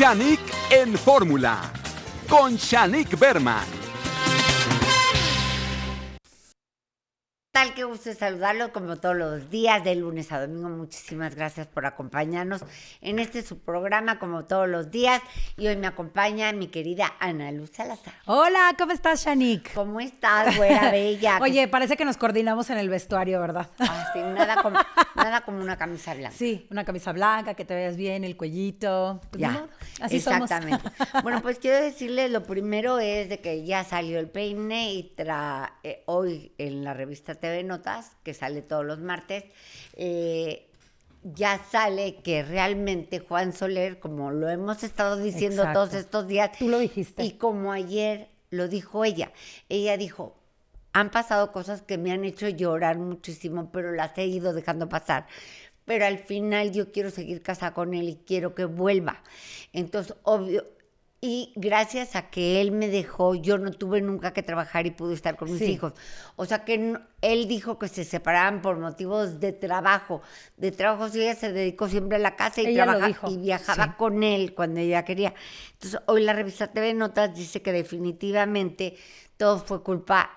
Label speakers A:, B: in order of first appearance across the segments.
A: Shanik en fórmula. Con Shanik Berman.
B: tal? que gusto saludarlo como todos los días, de lunes a domingo. Muchísimas gracias por acompañarnos en este su programa, como todos los días. Y hoy me acompaña mi querida Ana Luz Salazar. Hola, ¿cómo estás, Shanique? ¿Cómo estás, güera
C: bella? Oye, parece que nos coordinamos en el vestuario, ¿verdad? Ah, sí, nada como, una camisa blanca. Sí, una camisa blanca, que te veas bien, el cuellito. Pues ya, exactamente.
B: bueno, pues quiero decirles, lo primero es de que ya salió el peine y tra hoy en la revista TV Notas, que sale todos los martes, eh, ya sale que realmente Juan Soler, como lo hemos estado diciendo todos estos días, tú lo dijiste. Y como ayer lo dijo ella, ella dijo, han pasado cosas que me han hecho llorar muchísimo, pero las he ido dejando pasar. Pero al final yo quiero seguir casa con él y quiero que vuelva. Entonces, obvio, y gracias a que él me dejó, yo no tuve nunca que trabajar y pude estar con mis hijos. O sea que él dijo que se separaban por motivos de trabajo. De trabajo, sí, ella se dedicó siempre a la casa y, y viajaba con él cuando ella quería. Entonces, hoy la revista TV Notas dice que definitivamente todo fue culpa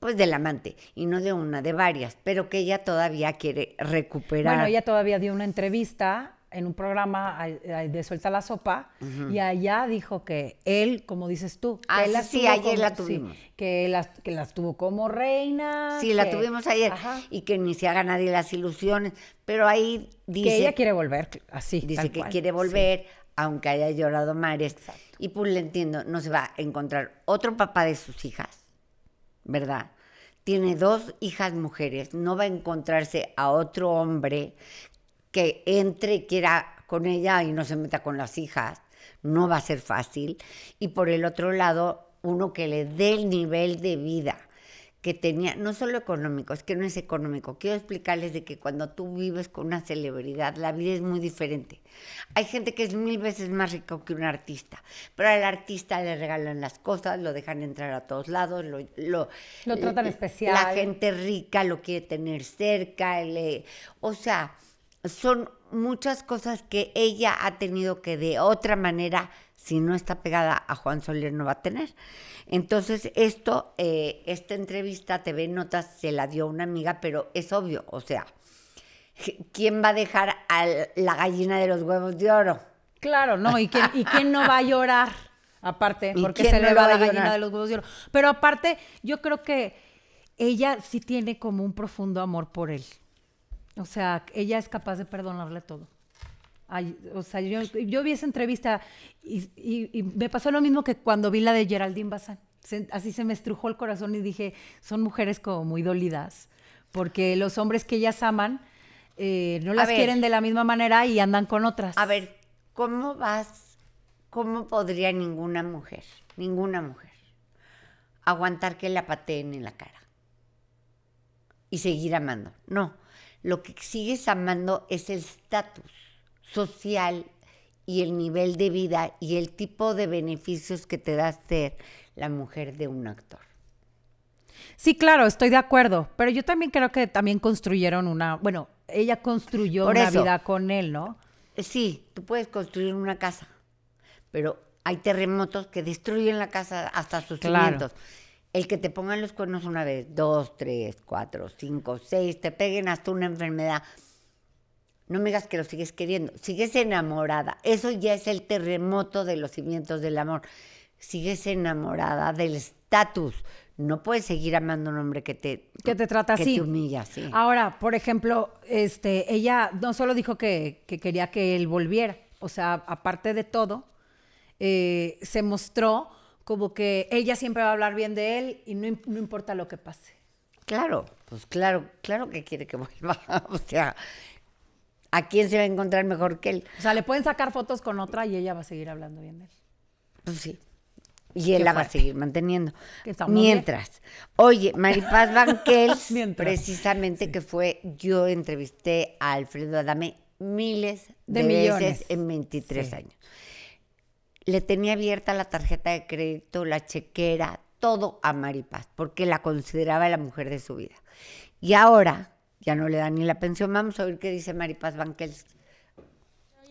B: pues del amante y no de una, de varias, pero que ella todavía quiere recuperar. Bueno, ella
C: todavía dio una entrevista en un programa de Suelta la Sopa y allá dijo que él, como dices tú, ah, él la sí, ayer la tuvimos. que, las, que las tuvo como reina. Sí, la tuvimos ayer y que ni
B: se haga nadie las ilusiones, pero ahí dice... Que ella quiere volver, así, Dice que quiere volver, aunque haya llorado mares. Y pues le entiendo, no se va a encontrar otro papá de sus hijas, ¿verdad?, tiene dos hijas mujeres, no va a encontrarse a otro hombre que entre y quiera con ella y no se meta con las hijas. No va a ser fácil. Y por el otro lado, uno que le dé el nivel de vida que tenía, no solo económico, es que no es económico. Quiero explicarles de que cuando tú vives con una celebridad, la vida es muy diferente. Hay gente que es mil veces más rica que un artista, pero al artista le regalan las cosas, lo dejan entrar a todos lados, lo, lo, tratan eh, eh, especial. La gente rica lo quiere tener cerca, le, o sea, son muchas cosas que ella ha tenido que de otra manera, si no está pegada a Juan Soler, no va a tener. Entonces, esto, eh, esta entrevista TV Notas se la dio una amiga, pero es obvio, o sea, ¿quién va a dejar a la gallina de los huevos de oro?
C: Claro, no, ¿y quién, ¿y quién no va a llorar? Aparte, porque se le va, la gallina de los huevos de oro. Pero aparte, yo creo que ella sí tiene como un profundo amor por él. O sea, ella es capaz de perdonarle todo. o sea, yo, vi esa entrevista y, me pasó lo mismo que cuando vi la de Geraldine Bazán. así se me estrujó el corazón y dije, son mujeres como muy dolidas, porque los hombres que ellas aman eh, no las quieren de la misma manera y andan con otras. A ver,
B: ¿cómo vas? ¿Cómo podría ninguna mujer, ninguna mujer, aguantar que la pateen en la cara y seguir amando? No, lo que sigues amando es el estatus social y el nivel de vida y el tipo de beneficios que te da ser la mujer de un actor.
C: Sí, claro, estoy de acuerdo, pero yo también creo que también construyeron una, bueno, ella construyó una vida con él, ¿no? Sí, tú puedes
B: construir una casa, pero hay terremotos que destruyen la casa hasta sus claro. cimientos el que te pongan los cuernos una vez, dos, tres, cuatro, cinco, seis, te peguen hasta una enfermedad. No me digas que lo sigues queriendo, sigues enamorada. Eso ya es el terremoto de los cimientos del amor. Sigues enamorada del estatus. No puedes seguir amando a un hombre que te te trata humilla
C: Ahora, por ejemplo, este, ella no solo dijo que, quería que él volviera, o sea, aparte de todo, eh, se mostró como que ella siempre va a hablar bien de él y no, importa lo que pase.
B: Claro, pues claro, claro que quiere que vuelva. o sea, ¿a quién se va a encontrar mejor que él?
C: O sea, le pueden sacar fotos con otra y ella va a seguir hablando bien de él.
B: Pues sí. Y él la va a seguir manteniendo.
C: Mientras,
B: oye, Maripaz Van precisamente que fue, yo entrevisté a Alfredo Adame miles de, millones. veces en 23 años le tenía abierta la tarjeta de crédito, la chequera, todo a Maripaz, porque la consideraba la mujer de su vida. Y ahora ya no le da ni la pensión. Vamos a oír qué dice Maripaz Banquels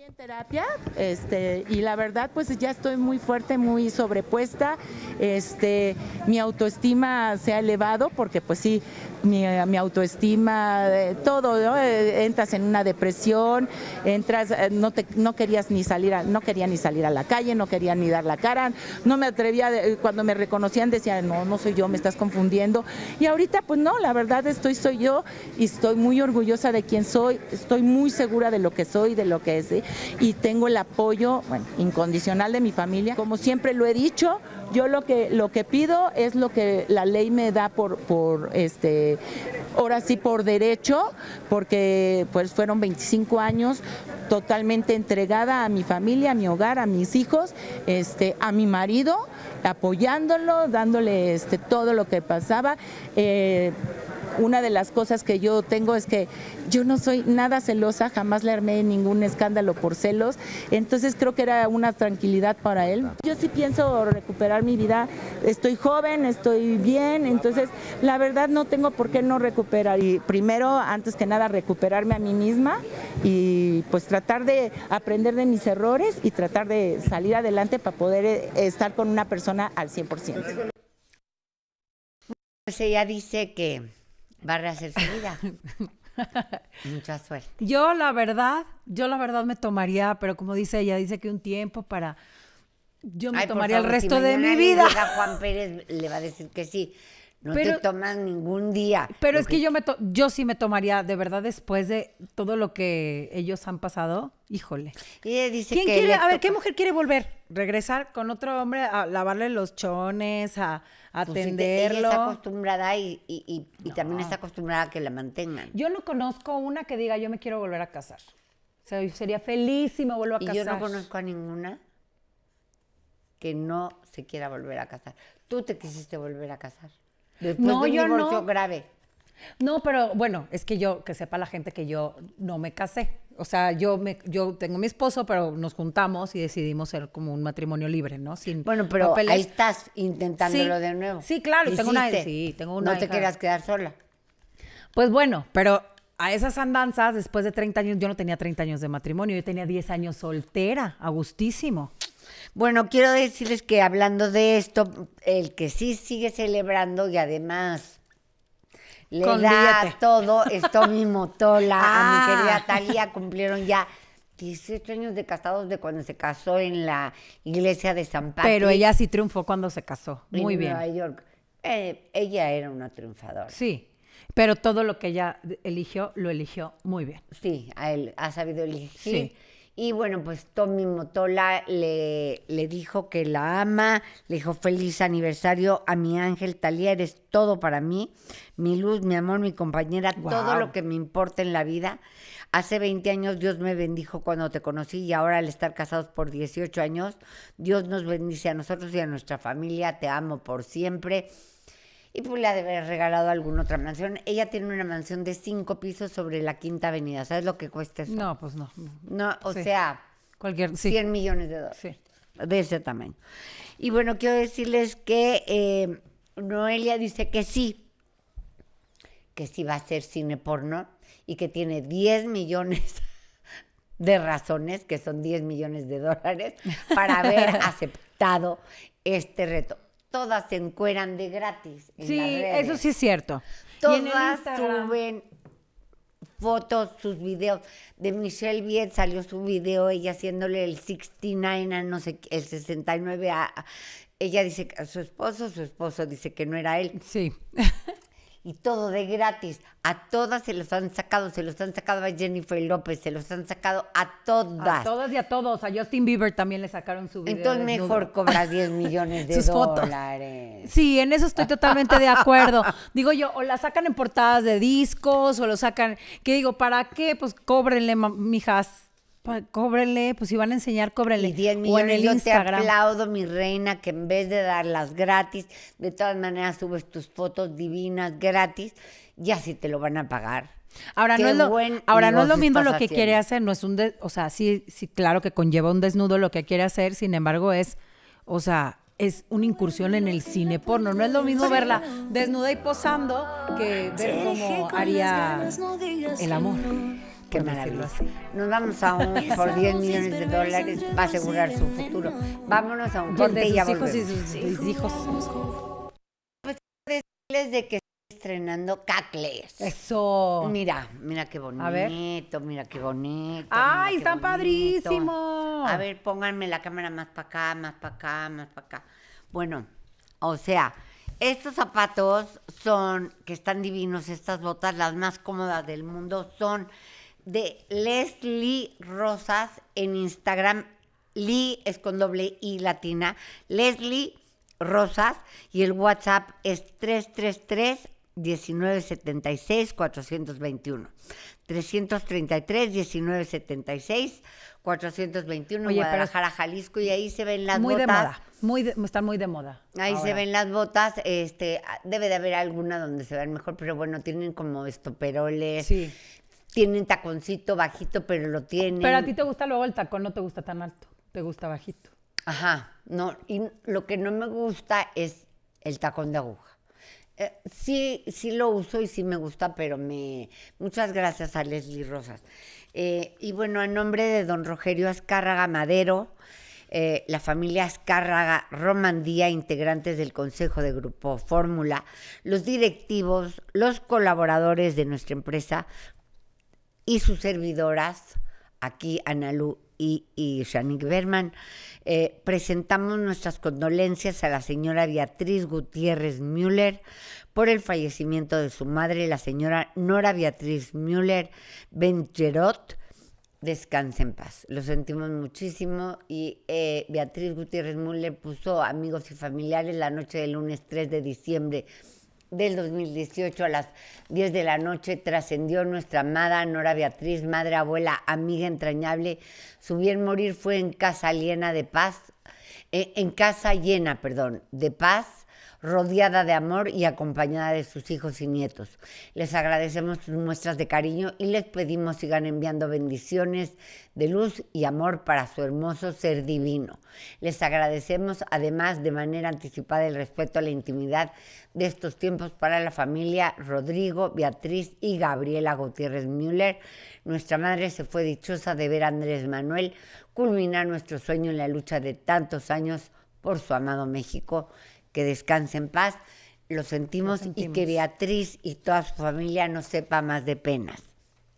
D: en terapia este, y la verdad pues ya estoy muy fuerte, muy sobrepuesta, este, mi autoestima se ha elevado porque pues sí, mi, autoestima, eh, todo, eh, entras en una depresión, entras, eh, no, te, no querías ni salir, a, no quería ni salir a la calle, no quería ni dar la cara, no me atrevía, cuando me reconocían decían, no, no soy yo, me estás confundiendo y ahorita pues no, la verdad estoy, soy yo y estoy muy orgullosa de quién soy, estoy muy segura de lo que soy, de lo que es y tengo el apoyo incondicional de mi familia. Como siempre lo he dicho, yo lo que, lo que pido es lo que la ley me da por, por este, ahora sí por derecho, porque pues fueron 25 años totalmente entregada a mi familia, a mi hogar, a mis hijos, este, a mi marido, apoyándolo, dándole este, todo lo que pasaba. Eh, una de las cosas que yo tengo es que yo no soy nada celosa, jamás le armé ningún escándalo por celos, entonces creo que era una tranquilidad para él. Yo sí pienso recuperar mi vida, estoy joven, estoy bien, entonces la verdad no tengo por qué no recuperar. Y primero, antes que nada, recuperarme a mí misma y pues tratar de aprender de mis errores y tratar de salir adelante para poder eh, estar con una persona al 100%. ella
B: dice que va a rehacer su vida.
C: Mucha suerte. Yo la verdad, yo la verdad me tomaría, pero como dice ella, dice que un tiempo para... Yo me tomaría el resto de mi vida. Juan
B: Pérez le
C: va a decir que sí. No pero, te
B: tomas ningún día.
C: Pero es que, yo me yo sí me tomaría, de verdad, después de todo lo que ellos han pasado, híjole. ¿Quién quiere, a ver, ¿qué mujer quiere volver? Regresar con otro hombre a lavarle los chones, a, pues atenderlo. está
B: acostumbrada y, también está acostumbrada a que la mantengan.
C: Yo no conozco una que diga yo me quiero volver a casar. sería feliz si me vuelvo a casar. yo no conozco a
B: ninguna que no se quiera volver a casar. Tú te quisiste volver a casar no, yo
C: grave. No, pero bueno, es que yo, que sepa la gente que yo no me casé. O sea, yo me, yo tengo mi esposo, pero nos juntamos y decidimos ser como un matrimonio libre, ¿no? Sin bueno, pero ahí
B: estás intentándolo de
C: nuevo. Sí, claro, tengo una, sí, No te quieras quedar sola. Pues bueno, pero a esas andanzas, después de 30 años, yo no tenía 30 años de matrimonio, yo tenía 10 años soltera, a gustísimo. Bueno, quiero decirles que hablando de esto, el que sí
B: sigue celebrando y además le da todo esto mi Motola. A mi ah. querida Talia cumplieron ya 18 años de casados de cuando se casó en la iglesia de San Pedro. Pero ella sí
C: triunfó cuando se casó. Muy en bien. Nueva
B: York. Eh, ella era una triunfadora. Sí.
C: Pero todo lo que ella eligió, lo eligió muy bien. Sí, a él ha sabido elegir. Sí. Y bueno, pues Tommy
B: Motola le, le, dijo que la ama, le dijo feliz aniversario a mi ángel Talía, eres todo para mí, mi luz, mi amor, mi compañera, todo lo que me importa en la vida. Hace 20 años Dios me bendijo cuando te conocí y ahora al estar casados por 18 años, Dios nos bendice a nosotros y a nuestra familia, te amo por siempre y pues le ha de haber regalado alguna otra mansión. Ella tiene una mansión de cinco pisos sobre la Quinta Avenida. ¿Sabes lo que cuesta eso? No, pues no. No, o sea, cualquier 100 millones de dólares. Sí. De ese tamaño. Y bueno, quiero decirles que eh, Noelia dice que sí, que sí va a ser cine porno y que tiene 10 millones de razones, que son 10 millones de dólares, para haber aceptado este reto todas se encueran de gratis. En sí, las redes. eso sí es cierto.
D: Todas
B: suben fotos, sus videos. De Michelle Viet salió su video, ella haciéndole el 69 a no sé el 69 a. Ella dice que a su esposo, su esposo dice que no era él. Sí. y todo de gratis. A todas se los han sacado, se los han sacado a Jennifer López, se los han sacado a todas. A
C: todas y a todos. A Justin Bieber también le sacaron su video. Entonces mejor cobra 10 millones de dólares. Sí, en eso estoy totalmente de acuerdo. digo yo, o la sacan en portadas de discos, o lo sacan, que digo, ¿para qué? Pues cóbrenle, mijas cóbrele, pues si van a enseñar, cóbrele. Y 10 o en el Instagram. te
B: aplaudo, mi reina, que en vez de darlas gratis, de todas maneras subes tus fotos divinas gratis, ya sí te lo van a pagar.
C: Ahora no es lo, ahora no es lo mismo lo que quiere hacer, no es un, o sea, sí, sí, claro que conlleva un desnudo lo que quiere hacer, sin embargo es, o sea, es una incursión en el cine porno. No es lo mismo verla desnuda y posando que ver como haría el amor.
B: Qué maravilloso. Nos vamos a un por 10 millones de dólares, para asegurar su futuro. Vámonos a un corte y a hijos y sus hijos. Pues decirles de que estrenando Cacles. Eso. Mira, mira qué bonito, mira qué bonito. ¡Ay, están padrísimos! A ver, pónganme la cámara más para acá, más para acá, más para acá. Bueno, o sea, estos zapatos son, que están divinos, estas botas, las más cómodas del mundo, son de Leslie Rosas en Instagram. Lee es con doble I latina. Leslie Rosas y el WhatsApp es 333 1976 421. 333 1976 421 Oye, Guadalajara,
C: Jalisco y ahí se
B: ven las muy De moda,
C: muy están muy de moda. Ahí se ven las botas,
B: este debe de haber alguna donde se vean mejor, pero bueno, tienen como esto estoperoles, sí tienen taconcito bajito, pero lo tienen. Pero a ti
C: te gusta luego el tacón, no te gusta tan alto, te gusta bajito.
B: Ajá, no, y lo que no me gusta es el tacón de aguja. Eh, sí, sí lo uso y sí me gusta, pero me... Muchas gracias a Leslie Rosas. Eh, y bueno, en nombre de don Rogerio Azcárraga Madero, eh, la familia Azcárraga Romandía, integrantes del Consejo de Grupo Fórmula, los directivos, los colaboradores de nuestra empresa, y sus servidoras, aquí Analu y, y Berman, eh, presentamos nuestras condolencias a la señora Beatriz Gutiérrez Müller por el fallecimiento de su madre, la señora Nora Beatriz Müller Bencherot. Descanse en paz. Lo sentimos muchísimo y eh, Beatriz Gutiérrez Müller puso amigos y familiares la noche del lunes 3 de diciembre del 2018 a las 10 de la noche trascendió nuestra amada Nora Beatriz, madre, abuela, amiga entrañable. Su bien morir fue en casa llena de paz, eh, en casa llena, perdón, de paz rodeada de amor y acompañada de sus hijos y nietos. Les agradecemos sus muestras de cariño y les pedimos sigan enviando bendiciones de luz y amor para su hermoso ser divino. Les agradecemos además de manera anticipada el respeto a la intimidad de estos tiempos para la familia Rodrigo, Beatriz y Gabriela Gutiérrez Müller. Nuestra madre se fue dichosa de ver a Andrés Manuel culminar nuestro sueño en la lucha de tantos años por su amado México que descanse en paz. Lo sentimos, y que Beatriz y toda su familia no sepa más de penas.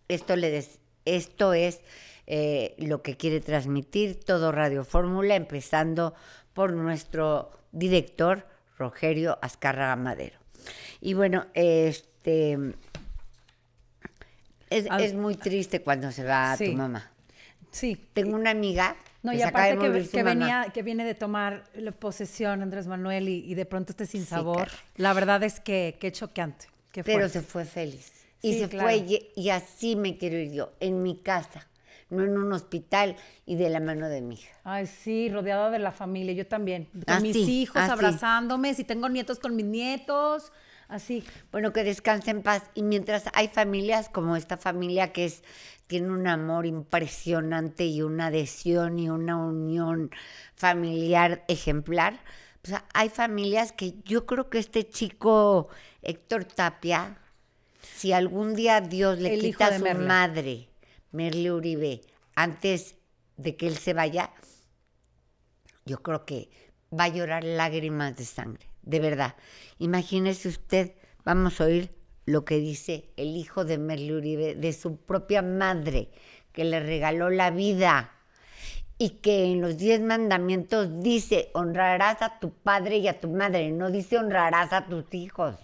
B: Esto, le esto es eh, lo que quiere transmitir todo Radio Fórmula, empezando por nuestro director, Rogerio Azcárraga Madero. Y bueno, este es, muy triste cuando se va a tu mamá. Sí. Tengo una amiga no, y aparte que, venía,
C: que viene de tomar la posesión Andrés Manuel y, de pronto este sin sabor. La verdad es que, que choqueante. Pero se fue feliz. Y se fue, y,
B: así me quiero ir yo, en mi casa, no en un hospital y de la mano de mi hija.
C: Ay, sí, rodeada de la familia, yo también. Con ah, mis hijos ah, abrazándome, si tengo nietos con mis nietos. Así. Bueno, que descanse en paz. Y mientras hay familias como esta
B: familia que es, tiene un amor impresionante y una adhesión y una unión familiar ejemplar, pues hay familias que yo creo que este chico Héctor Tapia, si algún día Dios le quita a su madre, Merle Uribe, antes de que él se vaya, yo creo que va a llorar lágrimas de sangre de verdad. Imagínese usted, vamos a oír lo que dice el hijo de Merle de su propia madre, que le regaló la vida y que en los diez mandamientos dice, honrarás a tu padre y a tu madre, no dice honrarás a tus hijos,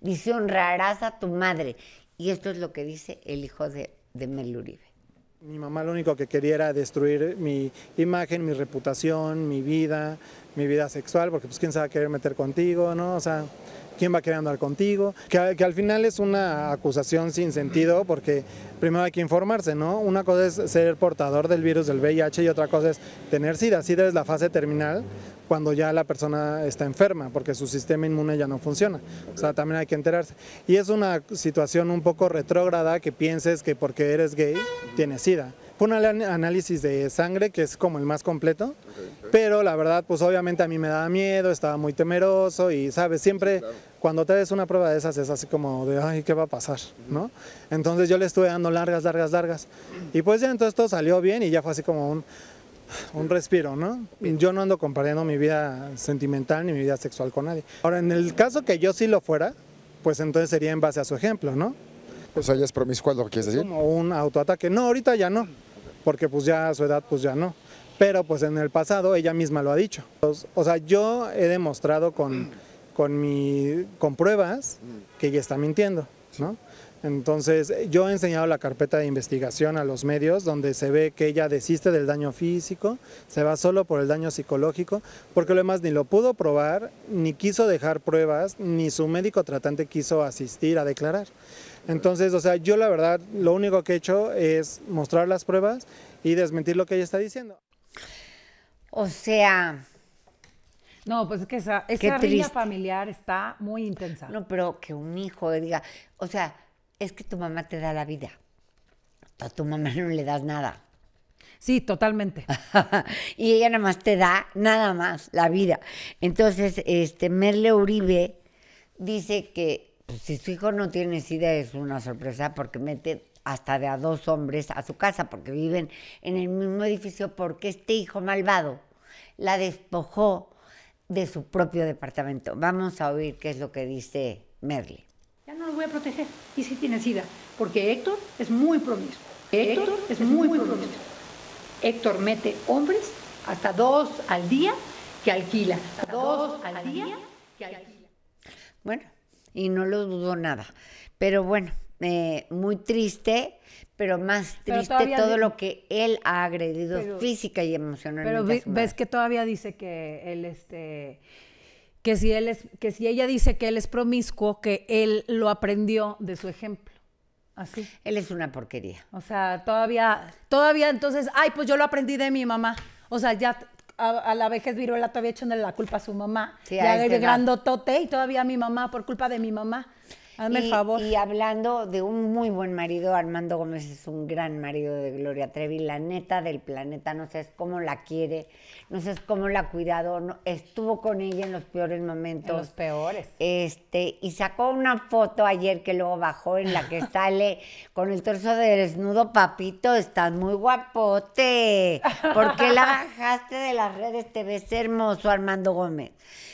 B: dice honrarás a tu madre. Y esto es lo que dice el hijo de, de Mi
E: mamá lo único que quería era destruir mi imagen, mi reputación, mi vida, mi vida sexual, porque pues quién se va a querer meter contigo, ¿no? O sea, quién va a querer andar contigo, que, que, al final es una acusación sin sentido porque primero hay que informarse, ¿no? Una cosa es ser portador del virus del VIH y otra cosa es tener SIDA. SIDA es la fase terminal cuando ya la persona está enferma porque su sistema inmune ya no funciona. O sea, también hay que enterarse. Y es una situación un poco retrógrada que pienses que porque eres gay tienes SIDA un análisis de sangre que es como el más completo, pero la verdad pues obviamente a mí me daba miedo, estaba muy temeroso y sabes, siempre cuando te des una prueba de esas es así como de, ay, ¿qué va a pasar? ¿no? Entonces yo le estuve dando largas, largas, largas y pues ya entonces todo salió bien y ya fue así como un, un respiro, ¿no? Yo no ando comparando mi vida sentimental ni mi vida sexual con nadie. Ahora, en el caso que yo sí lo fuera, pues entonces sería en base a su ejemplo, ¿no? O sea, ya es promiscuo lo que quieres decir. Como un autoataque. No, ahorita ya no porque pues ya a su edad pues ya no. Pero pues en el pasado ella misma lo ha dicho. O sea, yo he demostrado con, con, pruebas que ella está mintiendo, ¿no? Entonces, yo he enseñado la carpeta de investigación a los medios donde se ve que ella desiste del daño físico, se va solo por el daño psicológico, porque lo demás ni lo pudo probar, ni quiso dejar pruebas, ni su médico tratante quiso asistir a declarar. Entonces, o sea, yo la verdad lo único que he hecho es mostrar las pruebas y desmentir lo que ella está diciendo.
C: O sea... No, pues es que esa, esa familiar está
B: muy intensa. No, pero que un hijo diga, o sea, es que tu mamá te da la vida.
C: A tu mamá no le das nada. Sí, totalmente.
B: y ella nada más te da nada más la vida. Entonces, este Merle Uribe dice que pues, si su hijo no tiene SIDA es una sorpresa porque mete hasta de a dos hombres a su casa porque viven en el mismo edificio porque este hijo malvado la despojó de su propio departamento. Vamos a oír qué es lo que dice Merle.
C: Ya no lo voy a proteger y si tiene SIDA porque Héctor es muy promiscuo. Héctor, es, muy, muy Héctor mete hombres hasta dos al día que alquila.
B: Hasta dos,
A: al día que alquila.
B: Bueno, y no lo dudo nada. Pero bueno, eh, muy triste, pero más triste todo lo que él ha agredido física y emocionalmente. Pero
C: ves que todavía dice que él este que si él es que si ella dice que él es promiscuo, que él lo aprendió de su ejemplo. Así. Él es
B: una porquería.
C: O sea, todavía todavía entonces, ay, pues yo lo aprendí de mi mamá. O sea, ya a, a, la vejez viruela todavía echándole la culpa a su mamá. y ya de este y todavía mi mamá por culpa de mi mamá y, favor. Y
B: hablando de un muy buen marido, Armando Gómez es un gran marido de Gloria Trevi, la neta del planeta, no sé cómo la quiere, no sé cómo la ha cuidado, no, estuvo con ella en los peores momentos. los peores. Este, y sacó una foto ayer que luego bajó en la que sale con el torso de desnudo, papito, estás muy guapote. ¿Por qué la bajaste de las redes? Te ves hermoso, Armando Gómez.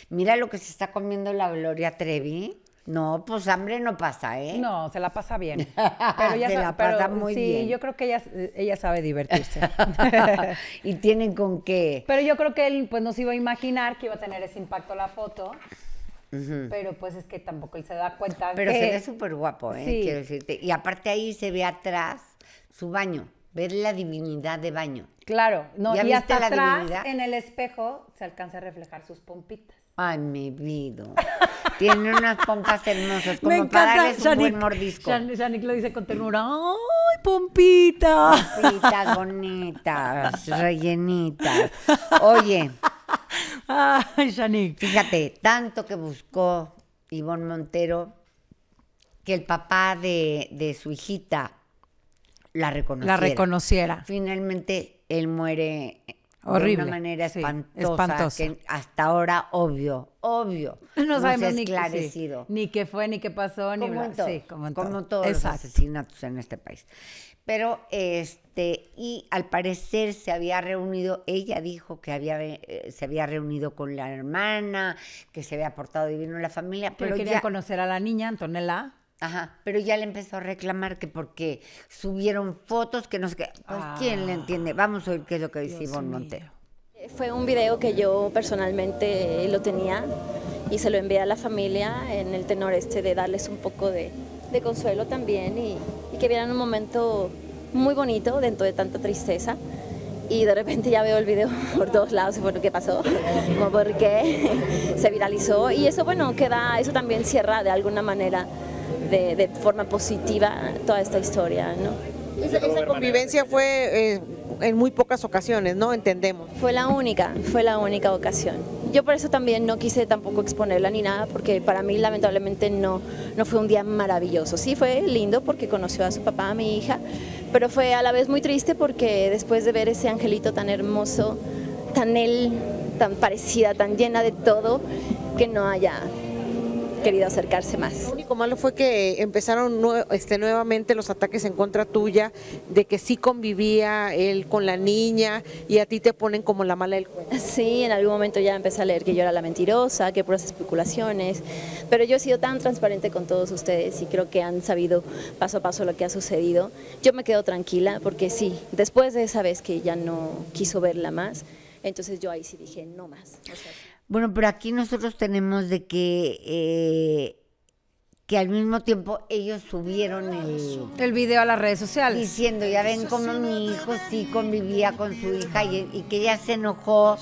B: Mira lo que se está comiendo la Gloria Trevi. No, pues hambre no pasa, ¿eh? No,
C: se la pasa bien. Pero se la pasa muy bien. Sí, yo creo que ella, ella sabe divertirse. y tienen con qué. Pero yo creo que él pues no se iba a imaginar que iba a tener ese impacto la foto. Pero pues es que tampoco él se da cuenta. Pero es se ve
B: súper guapo, ¿eh? Quiero decirte. Y aparte ahí se ve atrás su baño, ver la divinidad de baño.
C: Claro, no, y hasta atrás en el espejo se alcanza a reflejar sus pompitas.
B: Ay, mi vida. Tiene unas pompas hermosas, como Me encanta. para darles un buen mordisco.
C: lo dice con ternura. ¡Ay, pompita!
B: Pompita, bonita, rellenita. Oye. Ay, Yannick. Fíjate, tanto que buscó Ivonne Montero que el papá de, de su hijita la reconociera. La reconociera. Finalmente, él muere Horrible. De una manera espantosa, que hasta ahora obvio,
C: obvio. No, sabemos ni, esclarecido. ni qué fue, ni qué pasó, ni como en como todos los asesinatos en este país.
B: Pero, este, y al parecer se había reunido, ella dijo que había, eh, se había reunido con la hermana, que se había portado divino en la familia. Pero, quería conocer a la niña, Antonella. Ajá, pero ya le empezó a reclamar que porque subieron fotos que no sé qué. Pues quién le ah. entiende. Vamos a oír qué es lo que dice Ivonne Montero.
A: Fue un video que yo personalmente lo tenía y se lo envié a la familia en el tenor este de darles un poco de, consuelo también y, que vieran un momento muy bonito dentro de tanta tristeza. Y de repente ya veo el video por todos lados, por qué pasó, como por qué se viralizó. Y eso, bueno, queda, eso también cierra de alguna manera de, forma positiva toda esta historia. ¿no?
D: Esa, convivencia fue eh, en muy pocas ocasiones,
A: ¿no? Entendemos. Fue la única, fue la única ocasión. Yo por eso también no quise tampoco exponerla ni nada, porque para mí lamentablemente no, no fue un día maravilloso. Sí fue lindo porque conoció a su papá, a mi hija, pero fue a la vez muy triste porque después de ver ese angelito tan hermoso, tan él, tan parecida, tan llena de todo, que no haya
D: querido acercarse más. Lo único malo fue que empezaron este, nuevamente los ataques en contra tuya, de que sí convivía él con la niña y a ti te ponen como la
A: mala del cuento. Sí, en algún momento ya empecé a leer que yo era la mentirosa, que puras especulaciones, pero yo he sido tan transparente con todos ustedes y creo que han sabido paso a paso lo que ha sucedido. Yo me quedo tranquila porque sí, después de esa vez que ya no quiso verla más, entonces yo ahí sí dije, no más. Bueno, pero aquí nosotros tenemos de que,
B: eh, que al mismo tiempo ellos subieron el,
A: el video a las redes
B: sociales. Diciendo, ya ven cómo mi hijo sí convivía con su hija y que ella se enojó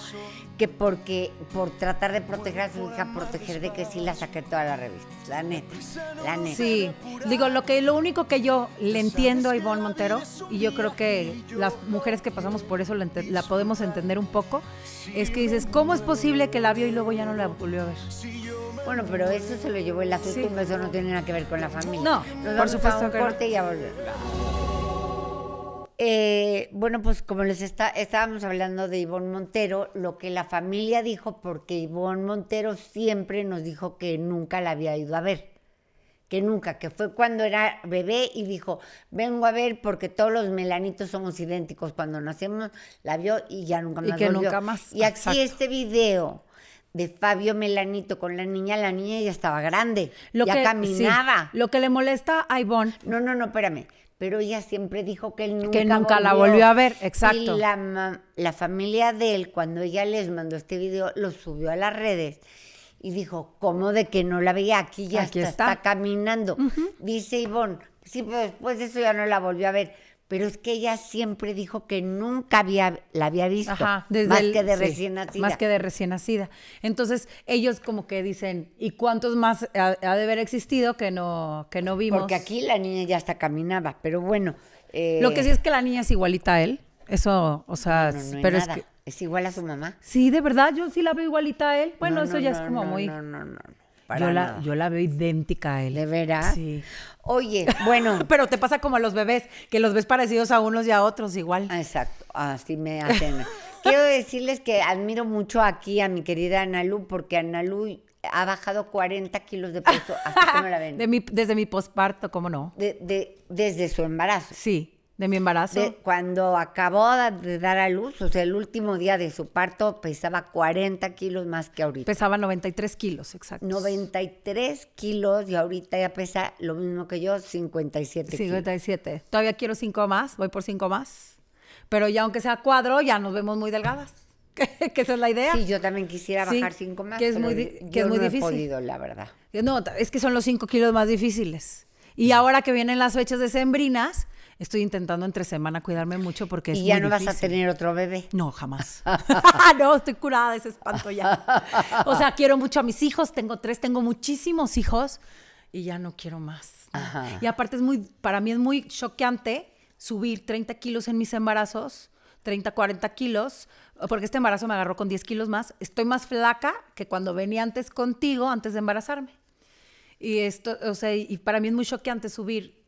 B: que porque por tratar de proteger a su hija, pues proteger de que sí la saqué toda
C: las revistas, pues la neta, la neta. Sí, digo, lo que lo único que yo pues le entiendo a Ivonne Montero, y yo creo que las mujeres que pasamos por eso la, podemos entender un poco, es que dices, ¿cómo es posible que la vio y luego ya no la volvió a ver?
B: Bueno, pero eso se lo llevó el la eso no tiene nada que ver con la familia. No, por supuesto corte y a volver. Eh, bueno, pues como les está, estábamos hablando de Ivonne Montero, lo que la familia dijo, porque Ivonne Montero siempre nos dijo que nunca la había ido a ver, que nunca, que fue cuando era bebé y dijo, vengo a ver porque todos los melanitos somos idénticos, cuando nacemos la vio y ya nunca más. Y que nunca más. Y aquí este video de Fabio Melanito con la niña, la niña ya estaba grande, ya caminaba. lo que le molesta a Ivonne. No, no, no, espérame pero ella siempre dijo que él nunca, que nunca la volvió a ver, exacto. Y la, la familia de él, cuando ella les mandó este video, lo subió a las redes y dijo, ¿cómo de que no la veía? Aquí ya está, caminando. Dice Ivonne, sí, pero después de eso ya no la volvió
C: a ver pero es que ella siempre dijo que nunca había, la había visto, desde más que de recién nacida. Más que de recién nacida. Entonces, ellos como que dicen, ¿y cuántos más ha, de haber existido que no, que no vimos? Porque aquí la niña ya hasta caminaba, pero bueno. Eh, Lo que sí es que la niña es igualita a él, eso, o sea, pero es igual a su mamá? Sí, de verdad, yo sí la veo igualita a él. Bueno, eso ya es como muy... No, no, no, yo, la, yo la veo idéntica a él. ¿De veras? Sí. Oye, bueno. Pero te pasa como a los bebés, que los ves parecidos a unos y a otros igual. Exacto, así me hacen. Quiero decirles
B: que admiro mucho aquí a mi querida Analu, porque Analu ha bajado 40 kilos de peso, así como la
C: ven. desde mi posparto, ¿cómo no? De, de, desde su embarazo.
B: Sí. De mi embarazo. cuando acabó de dar a luz, o sea, el último día de su parto pesaba 40 kilos más que ahorita. Pesaba 93 kilos, exacto. 93 kilos y ahorita ya pesa lo mismo que yo, 57 kilos. 57.
C: Todavía quiero 5 más, voy por 5 más. Pero ya aunque sea cuadro, ya nos vemos muy delgadas. que, esa es la idea. Sí, yo también quisiera bajar 5 sí, más. Que es muy, que es muy difícil. la verdad. No, es que son los 5 kilos más difíciles. Y ahora que vienen las fechas decembrinas, Estoy intentando entre semana cuidarme mucho porque es ¿Y ya no vas a tener otro bebé? No, jamás. no, estoy curada de ese espanto ya. O sea, quiero mucho a mis hijos, tengo tres, tengo muchísimos hijos y ya no quiero más. Y aparte es muy, para mí es muy choqueante subir 30 kilos en mis embarazos, 30, 40 kilos, porque este embarazo me agarró con 10 kilos más. Estoy más flaca que cuando venía antes contigo, antes de embarazarme. Y esto, o sea, y para mí es muy choqueante subir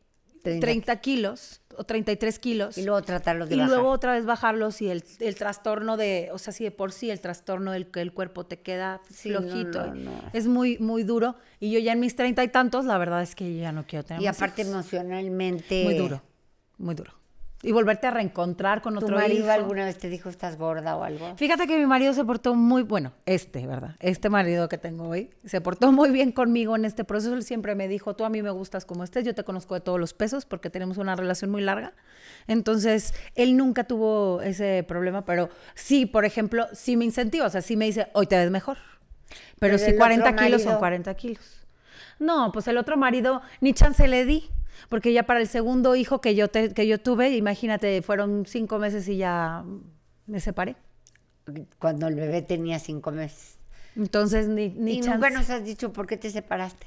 C: 30, 30 kilos o 33 kilos. Y luego tratarlos de Y luego otra vez bajarlos y el, el, trastorno de, o sea, si de por sí el trastorno del que el cuerpo te queda flojito. Es muy, muy duro. Y yo ya en mis treinta y tantos, la verdad es que ya no quiero tener Y aparte emocionalmente. Muy duro, muy duro y volverte a reencontrar con otro hijo. ¿Tu marido alguna
B: vez te dijo estás gorda o algo? Fíjate
C: que mi marido se portó muy, bueno, este, ¿verdad? Este marido que tengo hoy, se portó muy bien conmigo en este proceso. Él siempre me dijo, tú a mí me gustas como estés, yo te conozco de todos los pesos porque tenemos una relación muy larga. Entonces, él nunca tuvo ese problema, pero sí, por ejemplo, sí me incentiva, o sea, sí me dice, hoy te ves mejor. Pero, si 40 kilos son 40 kilos. No, pues el otro marido, ni chance le di. Porque ya para el segundo hijo que yo, tuve, imagínate, fueron cinco meses y ya me separé. Cuando el bebé tenía cinco meses. Entonces, ni, ni y nunca nos has dicho por qué te separaste.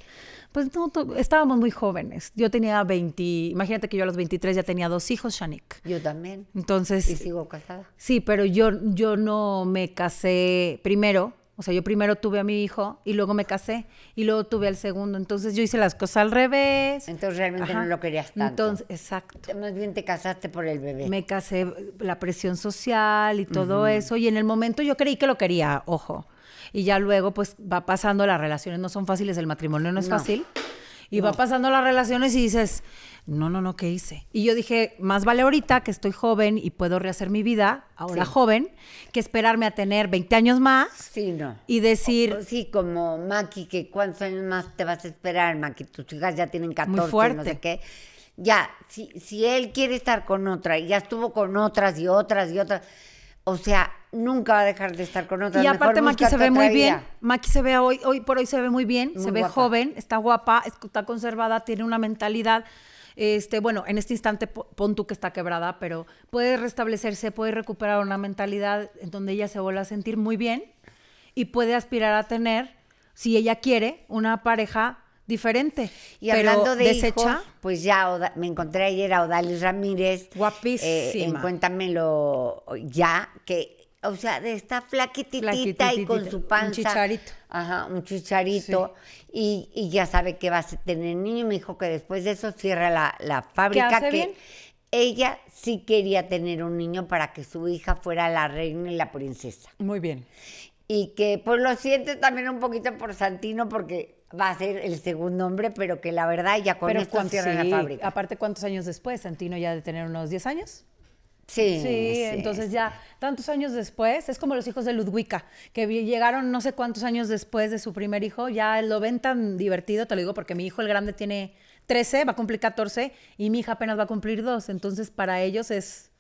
C: Pues no, estábamos muy jóvenes. Yo tenía 20, imagínate que yo a los 23 ya tenía dos hijos, Shanik.
B: Yo también.
C: Entonces. Y sigo casada. Sí, pero yo, yo no me casé primero o sea, yo primero tuve a mi hijo y luego me casé y luego tuve al segundo. Entonces yo hice las cosas al revés. Entonces realmente no lo querías tanto. Entonces, exacto. Más bien te casaste por el bebé. Me casé, la presión social y todo eso. Y en el momento yo creí que lo quería, ojo. Y ya luego pues va pasando, las relaciones no son fáciles, el matrimonio no es fácil. Y va pasando las relaciones y dices, no, no, no, ¿qué hice? Y yo dije, más vale ahorita que estoy joven y puedo rehacer mi vida, ahora joven, que esperarme a tener 20 años más. Sí, no. Y decir...
B: sí, como Maki, que cuántos años más te vas a esperar, Maki, tus hijas ya tienen 14, muy fuerte. no sé qué. Ya, si, él quiere estar con otra y ya estuvo con otras y otras y otras... O sea, nunca va a dejar de estar
C: con otra. Y aparte Maki se ve muy bien. Maki se ve hoy, hoy por hoy se ve muy bien, se ve joven, está guapa, está conservada, tiene una mentalidad este, bueno, en este instante pon tú que está quebrada, pero puede restablecerse, puede recuperar una mentalidad en donde ella se vuelve a sentir muy bien y puede aspirar a tener, si ella quiere, una pareja diferente. Y hablando de desecha,
B: pues ya me encontré ayer a Odalis Ramírez. Eh, Guapísima. Eh, Cuéntamelo ya, que, o sea, está esta flaquititita y con su panza. Un chicharito. Ajá, un chicharito y, ya sabe que va a tener niño. Y me dijo que después de eso cierra la, la fábrica. que ella sí quería tener un niño para que su hija fuera la reina y la princesa. Muy bien. Y que pues lo siente también un poquito por Santino porque va a ser el segundo hombre, pero que la verdad ya con esto cierra la fábrica.
C: Aparte, ¿cuántos años después? Santino ya de tener unos 10 años. Sí, entonces ya tantos años después, es como los hijos de Ludwika, que llegaron no sé cuántos años después de su primer hijo, ya lo ven tan divertido, te lo digo porque mi hijo el grande tiene 13, va a cumplir 14 y mi hija apenas va a cumplir 2, entonces para ellos es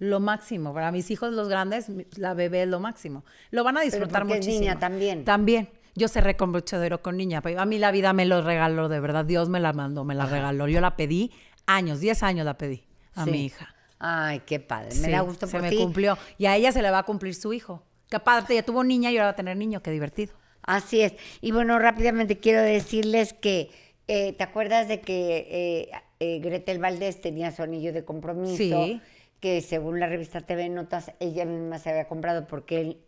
C: lo máximo, para mis hijos los grandes la bebé es lo máximo. Lo van a disfrutar Pero muchísimo. niña también. También. Yo sé con con niña, pero a mí la vida me lo regaló, de verdad, Dios me la mandó, me la regaló. Yo la pedí años, 10 años la pedí a mi hija. Ay, qué padre. me da gusto por se me cumplió. Y a ella se le va a cumplir su hijo. Qué padre, ya tuvo niña y ahora va a tener niño. Qué divertido. Así es. Y bueno, rápidamente quiero decirles
B: que, eh, ¿te acuerdas de que eh, eh, Gretel Valdés tenía su anillo de compromiso? Sí. Que según la revista TV Notas, ella misma se había comprado porque él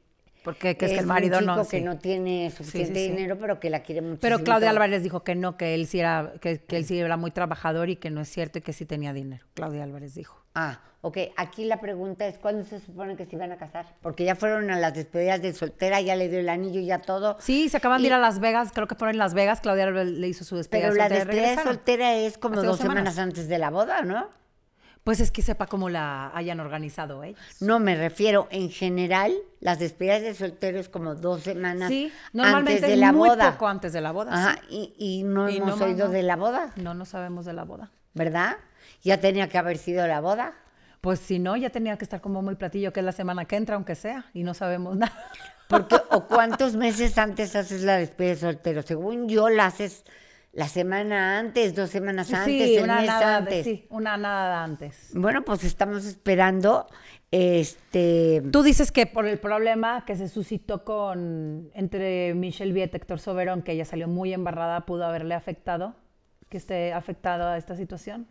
B: porque que es, que el marido no. que no tiene suficiente dinero, pero que la quiere mucho. Pero Claudia Álvarez
C: dijo que no, que él sí era, que él sí era muy trabajador y que no es cierto y que sí tenía dinero. Claudia Álvarez dijo. Ah,
B: ok. Aquí la pregunta es, ¿cuándo se supone que se iban a casar?
C: Porque ya fueron a las despedidas de soltera, ya le dio el anillo, y ya todo. Sí, se acaban de ir a Las Vegas, creo que fueron Las Vegas, Claudia le hizo su despedida Pero soltera. la despedida de soltera
B: es como dos, semanas. antes de
C: la boda, ¿no? Pues es que sepa cómo la hayan organizado ellos. No, me refiero, en general, las despedidas
B: de soltero es como dos semanas sí, normalmente antes de la muy boda. poco antes de la boda. Ajá, y,
C: no hemos oído de la boda. No, no sabemos de la boda. ¿Verdad? ¿Ya tenía que haber sido la boda? Pues si no, ya tenía que estar como muy platillo, que es la semana que entra, aunque sea, y no sabemos nada. Porque, ¿O cuántos meses antes haces la despedida de soltero? Según yo, la haces
B: la semana antes, dos semanas antes, una mes nada, antes.
C: una nada antes. Bueno, pues estamos esperando. Este. Tú dices que por el problema que se suscitó con entre Michelle Viet y Héctor Soberón, que ella salió muy embarrada, pudo haberle afectado, que esté afectado a esta situación.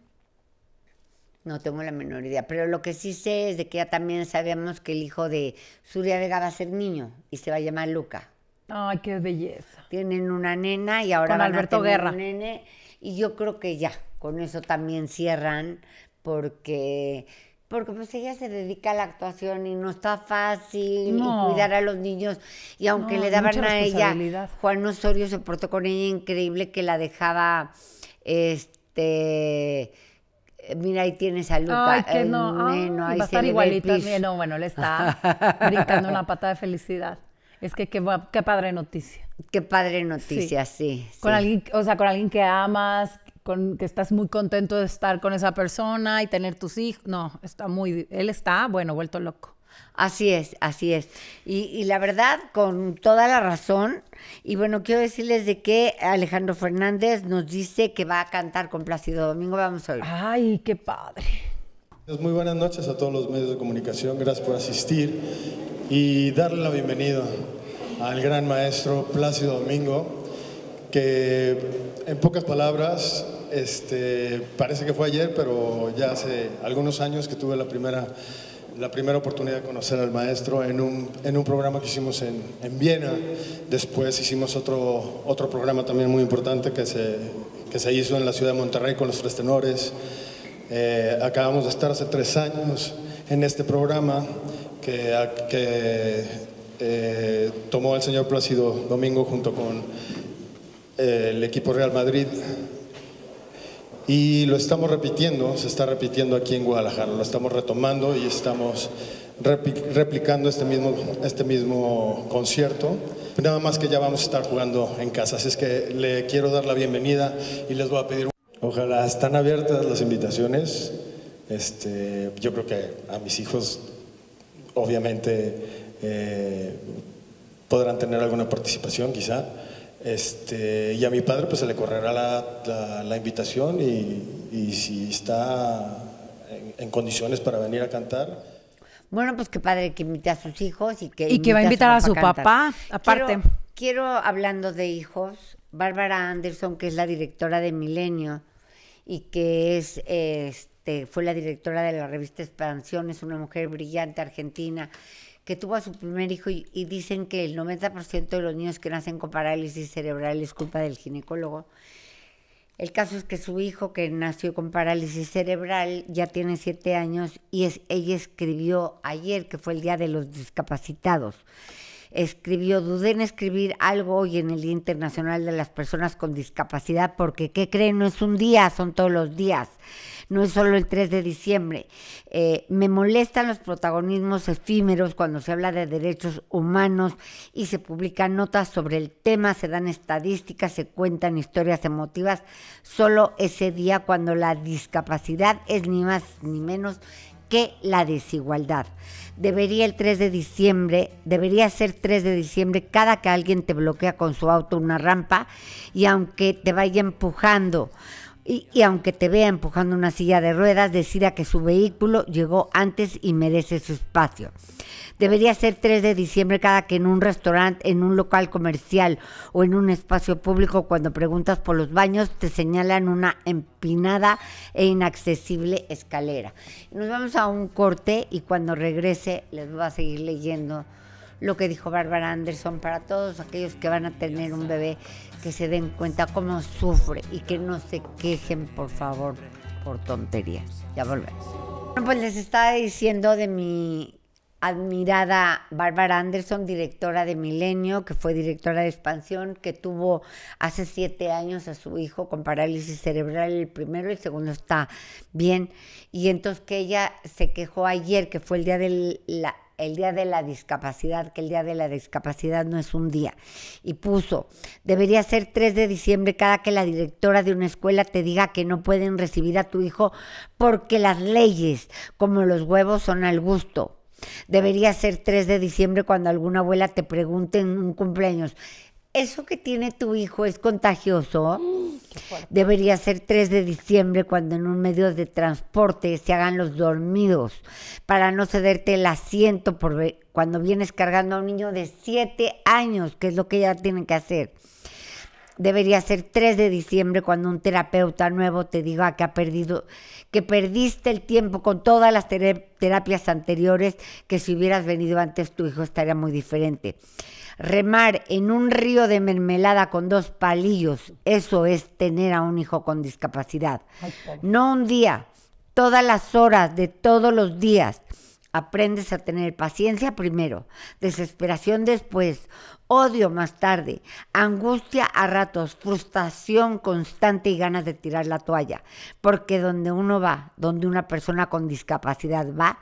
B: No tengo la menor idea, pero lo que sí sé es de que ya también sabíamos que el hijo de Zuria Vega va a ser niño y se va a llamar Luca. Ay, qué belleza. Tienen una nena y ahora Guerra. un nene y yo creo que ya con eso también cierran porque porque pues ella se dedica a la actuación y no está fácil cuidar a los niños
D: y aunque le daban a ella
B: Juan Osorio se portó con ella increíble que la dejaba este Mira, ahí tienes a Luca. no. va a estar igualito.
C: No, bueno, le está brincando una pata de felicidad. Es que qué, padre noticia. Qué padre noticia, sí. con alguien, o sea, con alguien que amas, con que estás muy contento de estar con esa persona y tener tus hijos. No, está muy él está, bueno, vuelto loco. Así es, así es. Y,
B: la verdad, con toda la razón. Y bueno, quiero decirles de que Alejandro Fernández nos dice que va a cantar con Plácido Domingo. Vamos a ver. Ay, qué padre.
F: Pues muy buenas noches a todos los medios de comunicación. Gracias por asistir y darle la bienvenida al gran maestro Plácido Domingo, que en pocas palabras este, parece que fue ayer, pero ya hace algunos años que tuve la primera la primera oportunidad de conocer al maestro en un, programa que hicimos en, Viena. Después hicimos otro, otro programa también muy importante que se, se hizo en la ciudad de Monterrey con los tres tenores. Eh, acabamos de estar hace tres años en este programa que, eh, tomó el señor Plácido Domingo junto con eh, el equipo Real Madrid y lo estamos repitiendo, se está repitiendo aquí en Guadalajara, lo estamos retomando y estamos replicando este mismo, este mismo concierto. Nada más que ya vamos a estar jugando en casa, así es que le quiero dar la bienvenida y les voy a pedir... Ojalá están abiertas las invitaciones. Este, yo creo que a mis hijos, obviamente, eh, podrán tener alguna participación quizá. Este, y a mi padre pues se le correrá la, invitación y, si está en, condiciones para venir a cantar.
B: Bueno, pues qué padre que invite a sus hijos y que... Y que va a invitar a su papá, aparte. Quiero, hablando de hijos, Bárbara Anderson, que es la directora de Milenio y que es, este, fue la directora de la revista Expansión, es una mujer brillante argentina que tuvo a su primer hijo y, dicen que el 90% de los niños que nacen con parálisis cerebral es culpa del ginecólogo. El caso es que su hijo, que nació con parálisis cerebral, ya tiene siete años y ella escribió ayer, que fue el Día de los Discapacitados escribió, dudé en escribir algo hoy en el Día Internacional de las Personas con Discapacidad, porque, ¿qué creen? No es un día, son todos los días, no es solo el 3 de diciembre. Eh, me molestan los protagonismos efímeros cuando se habla de derechos humanos y se publican notas sobre el tema, se dan estadísticas, se cuentan historias emotivas, solo ese día cuando la discapacidad es ni más ni menos que la desigualdad debería el 3 de diciembre, debería ser 3 de diciembre cada que alguien te bloquea con su auto una rampa y aunque te vaya empujando y, aunque te vea empujando una silla de ruedas, decida que su vehículo llegó antes y merece su espacio. Debería ser 3 de diciembre cada que en un restaurante, en un local comercial o en un espacio público, cuando preguntas por los baños, te señalan una empinada e inaccesible escalera. Nos vamos a un corte y cuando regrese les voy a seguir leyendo lo que dijo Bárbara Anderson para todos aquellos que van a tener un bebé que se den cuenta cómo sufre y que no se quejen, por favor, por tonterías. Ya volvemos. Bueno, pues les estaba diciendo de mi admirada Bárbara Anderson, directora de Milenio, que fue directora de Expansión, que tuvo hace siete años a su hijo con parálisis cerebral, el primero, el segundo está bien. Y entonces que ella se quejó ayer, que fue el día de la, el Día de la Discapacidad, que el Día de la Discapacidad no es un día, y puso, debería ser 3 de diciembre cada que la directora de una escuela te diga que no pueden recibir a tu hijo porque las leyes, como los huevos, son al gusto. Debería ser 3 de diciembre cuando alguna abuela te pregunte en un cumpleaños, eso que tiene tu hijo es contagioso, mm, debería ser 3 de diciembre cuando en un medio de transporte se hagan los dormidos para no cederte el asiento por cuando vienes cargando a un niño de 7 años, que es lo que ya tienen que hacer debería ser 3 de diciembre cuando un terapeuta nuevo te diga que ha perdido, que perdiste el tiempo con todas las terapias anteriores, que si hubieras venido antes tu hijo estaría muy diferente. Remar en un río de mermelada con dos palillos, eso es tener a un hijo con discapacidad. No un día, todas las horas de todos los días. Aprendes a tener paciencia primero, desesperación después, odio más tarde, angustia a ratos, frustración constante y ganas de tirar la toalla. Porque donde uno va, donde una persona con discapacidad va,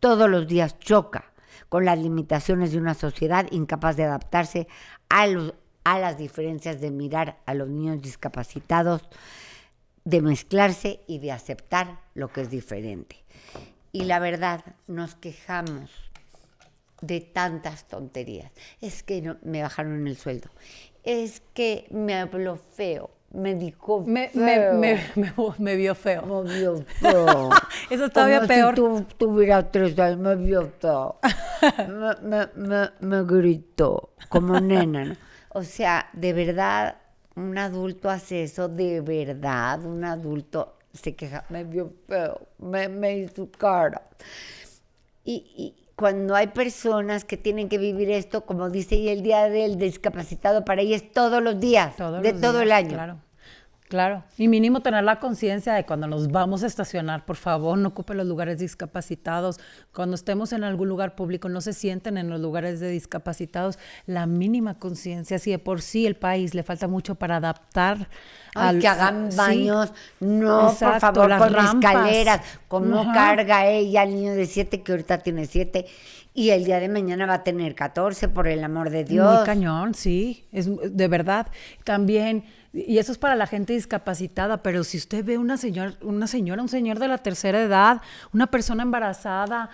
B: todos los días choca con las limitaciones de una sociedad incapaz de adaptarse a, las diferencias de mirar a los niños discapacitados, de mezclarse y de aceptar lo que es diferente. Y la verdad, nos quejamos de tantas tonterías. Es que me bajaron el sueldo. Es que me habló feo.
C: Me dijo me, feo. Me, vio feo. Me vio Eso todavía peor. Si
B: tú tuviera tres años, me vio feo.
C: me,
B: gritó. Como nena, ¿no? O sea, de verdad, un adulto hace eso, de verdad, un adulto se queja, me vio feo, me, me hizo cara. y, cuando hay personas que tienen que vivir esto, como dice y el Día del Discapacitado, para ellos todos los días, de todo el año.
C: Claro, y mínimo tener la conciencia de cuando nos vamos a estacionar, por favor, no ocupen los lugares discapacitados. Cuando estemos en algún lugar público, no se sienten en los lugares de discapacitados. La mínima conciencia, si de por sí el país le falta mucho para adaptar. a que hagan baños, no, por favor, las con escaleras, como
B: carga ella al el niño de siete que ahorita tiene siete y el día de mañana va a tener 14,
C: por el amor de Dios. Muy cañón, sí, es de verdad. También y eso es para la gente discapacitada, pero si usted ve una señora, una señora, un señor de la tercera edad, una persona embarazada,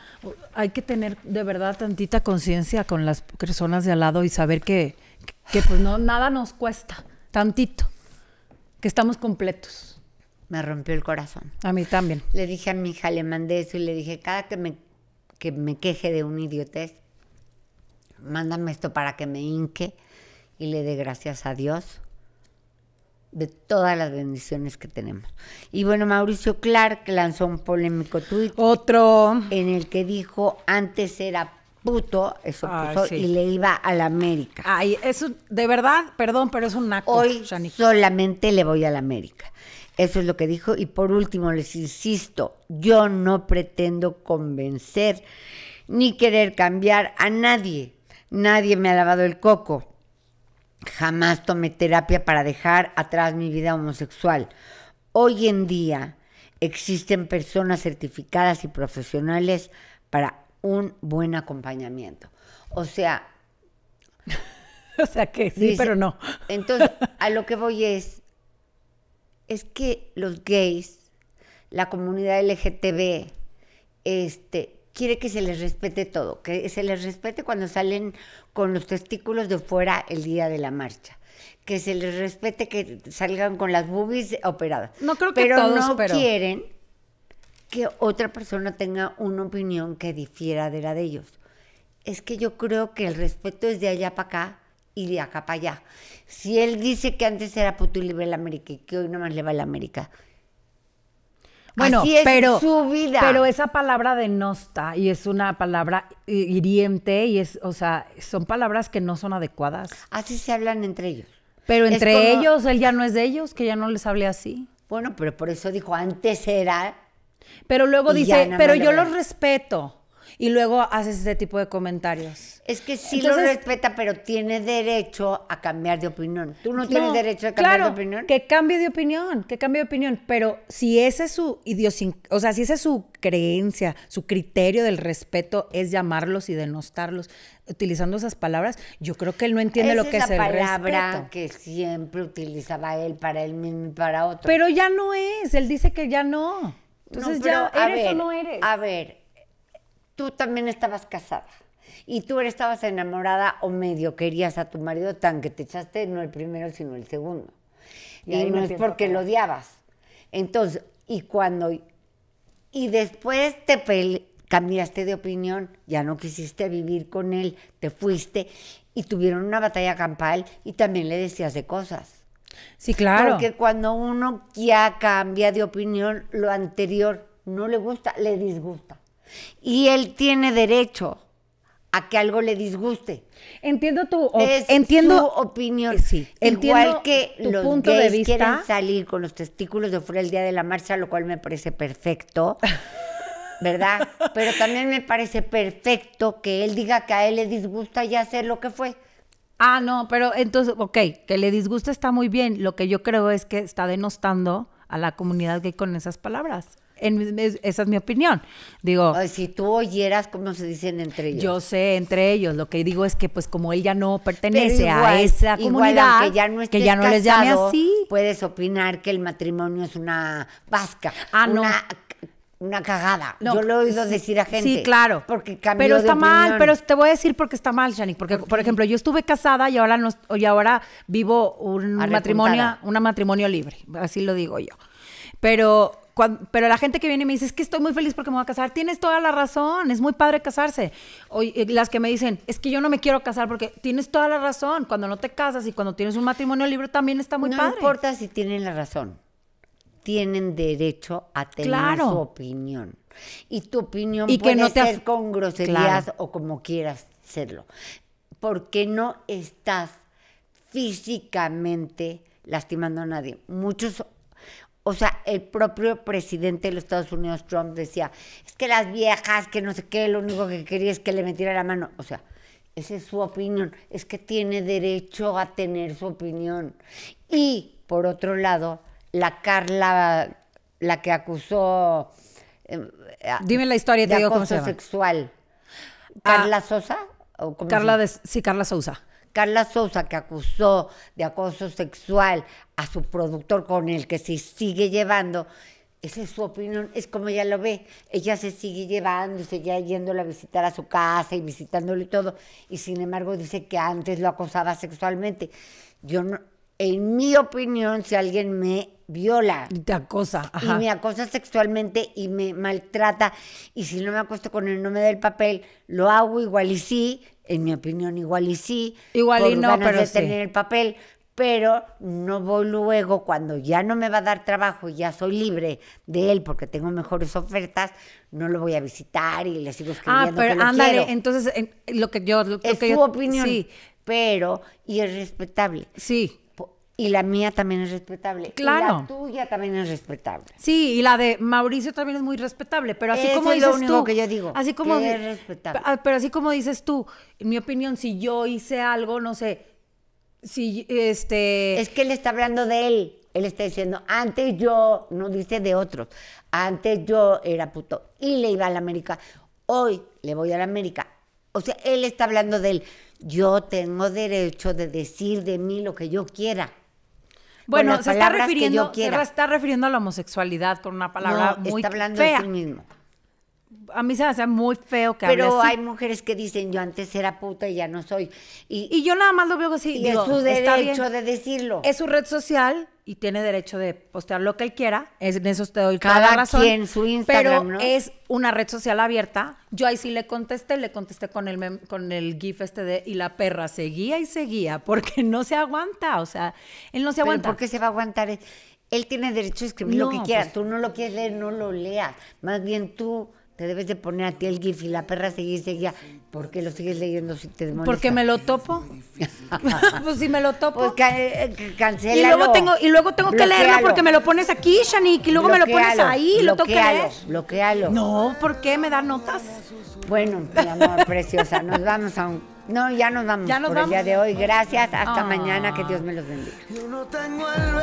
C: hay que tener de verdad tantita conciencia con las personas de al lado y saber que, pues no, nada nos cuesta, tantito, que estamos completos. Me rompió el corazón. A mí también. Le dije a mi hija, le mandé
B: eso y le dije, cada que me, que me queje de un idiotez, mándame esto para que me hinque y le dé gracias a Dios de todas las bendiciones que tenemos. Y bueno, Mauricio Clark lanzó un polémico tuit. Otro. En el que dijo, antes era puto, eso puso, y le iba a la América. Ay, eso, de verdad, perdón, pero es un naco. Hoy solamente le voy a la América. Eso es lo que dijo. Y por último, les insisto, yo no pretendo convencer ni querer cambiar a nadie. Nadie me ha lavado el coco. Jamás tomé terapia para dejar atrás mi vida homosexual. Hoy en día existen personas certificadas y profesionales para un buen acompañamiento. O sea... o sea que sí, pero no. entonces, a lo que voy es, es que los gays, la comunidad LGTB, este, quiere que se les respete todo, que se les respete cuando salen con los testículos de fuera el día de la marcha, que se les respete que salgan con las boobies operadas.
C: No creo que pero no quieren
B: que otra persona tenga una opinión que difiera de la de ellos. Es que yo creo que el respeto es de allá para acá y de acá para allá. Si él dice que antes era puto y libre América
C: y que hoy nomás le va a la América,
B: bueno, es pero, su vida. Pero
C: esa palabra de está y es una palabra hiriente y es, o sea, son palabras que no son adecuadas. Así se hablan entre ellos. Pero entre ellos, él ya no es de ellos, que ya no les hable así. Bueno, pero por eso dijo, antes era. Pero luego dice, pero yo los respeto y luego haces ese tipo de comentarios. Es que sí lo
B: respeta, pero tiene derecho a cambiar de opinión. Tú no, tienes derecho a cambiar de opinión. Que
C: cambie de opinión, que cambie de opinión. Pero si ese es su o sea, si es su creencia, su criterio del respeto es llamarlos y denostarlos utilizando esas palabras, yo creo que él no entiende lo que es, es el palabra que
B: siempre utilizaba él para él mismo y para otro. Pero ya
C: no es, él dice que ya no. Entonces ya eres o no
B: eres. A ver, tú también estabas casada y tú estabas enamorada o medio querías a tu marido tan que te echaste no el primero sino el segundo. Y, no es porque lo odiabas. Entonces, y cuando... Y después te cambiaste de opinión, ya no quisiste vivir con él, te fuiste y tuvieron una batalla campal y también le decías de cosas. Sí, claro. Porque cuando uno ya cambia de opinión, lo anterior no le gusta, le disgusta. Y él tiene derecho a que algo le disguste.
C: Entiendo tu entiendo
B: opinión. Sí, entiendo Igual que los gays quieren salir con los testículos de fuera el día de la marcha, lo cual me parece perfecto. ¿Verdad? Pero también me parece perfecto que él diga que a él le disgusta ya hacer lo
C: que fue. Ah, no, pero entonces, ok, que le disguste está muy bien. Lo que yo creo es que está denostando a la comunidad gay con esas palabras esa es mi opinión. Digo. si tú oyeras cómo se dicen entre ellos. Yo sé, entre ellos. Lo que digo es que, pues, como él ya no pertenece a esa comunidad, ya no que ya no, les llame así.
B: Puedes opinar que el matrimonio es una vasca. Ah, una, no una cagada. No, Yo lo he oído decir a gente. Sí, claro.
C: Porque cambió Pero está mal, pero te voy a decir porque está mal, Shani. Porque, ¿Por, ejemplo, yo estuve casada y ahora, no, y ahora vivo un matrimonio, una matrimonio libre. Así lo digo yo. Pero pero la gente que viene y me dice, es que estoy muy feliz porque me voy a casar, tienes toda la razón, es muy padre casarse. O, eh, las que me dicen, es que yo no me quiero casar porque tienes toda la razón, cuando no te casas y cuando tienes un matrimonio libre también está muy padre. No importa si tienen
B: la razón, tienen derecho a tener su opinión. Y tu opinión y puede que no ser con groserías o como quieras serlo. Porque no estás físicamente lastimando a nadie. Muchos o sea, el propio presidente de los Estados Unidos, Trump, decía, es que las viejas, que no sé qué, lo único que quería es que le metiera la mano. O sea, esa es su opinión, es que tiene derecho a tener su opinión. Y, por otro lado, la Carla, la que acusó... Em, Dime la historia, de digo acoso cómo se sexual. Ah, Carla Sosa. ¿o Carla, de, sí, Carla Sosa. Carla Sosa que acusó de acoso sexual a su productor con el que se sigue llevando, esa es su opinión, es como ella lo ve. Ella se sigue llevando y seguía yéndole a visitar a su casa y visitándolo y todo. Y sin embargo dice que antes lo acosaba sexualmente. Yo no, en mi opinión, si alguien me viola. Y te acosa. Y me acosa sexualmente y me maltrata. Y si no me acuesto con el nombre del papel, lo hago igual y sí, en mi opinión igual y sí. Igual y no, ganas pero de tener el papel. Pero no voy luego cuando ya no me va a dar trabajo y ya soy libre de él porque tengo mejores ofertas, no lo voy a visitar y le sigo ah, escribiendo. Ah, pero
C: entonces en, lo que yo. es opinión.
B: Sí. Pero, y es respetable. Sí y la mía también es respetable. Claro. Y la tuya también es respetable.
C: Sí, y la de Mauricio también es muy respetable, pero así como es dices que yo digo, así como ah, Pero así como dices tú, en mi opinión, si yo hice algo, no sé, si este es que él está hablando de él. Él está
B: diciendo, antes yo, no dice de otros, antes yo era puto y le iba a la América, hoy le voy a la América. O sea, él está hablando de él. Yo tengo derecho de decir de mí lo que yo quiera
C: bueno, se está refiriendo, se está refiriendo a la homosexualidad con una palabra no, muy está hablando de sí mismo
B: a mí se me hace muy feo que Pero hay mujeres que dicen, yo antes era puta y ya no soy. Y, yo nada más lo veo así. Y es su derecho de decirlo.
C: Es su red social y tiene derecho de postear lo que él quiera. Es, en eso te doy cada, la razón. Quien, su Instagram, pero es una red social abierta. Yo ahí sí le contesté, le contesté con el, con el GIF este de y la perra seguía y seguía porque no se aguanta. O sea, él no se aguanta. ¿Por qué se va a aguantar? Él tiene derecho a escribir lo que quiera. Pues
B: tú no lo quieres leer, no lo leas. Más bien tú te debes de poner a ti el GIF y la perra seguir y seguía. ¿Por qué lo sigues leyendo si te ¿Por Porque me
C: lo topo. pues si me
B: lo topo. Pues eh, eh, cancelalo Y luego tengo, y luego tengo que leerlo porque me
C: lo pones aquí, Shanik, y luego me lo pones ahí, lo toca que Bloquealo. No, ¿por qué me da notas?
B: Bueno, mi amor preciosa, nos vamos a un. No, ya nos vamos ¿Ya por el día de hoy. Gracias, hasta ah. mañana, que Dios me los
C: bendiga.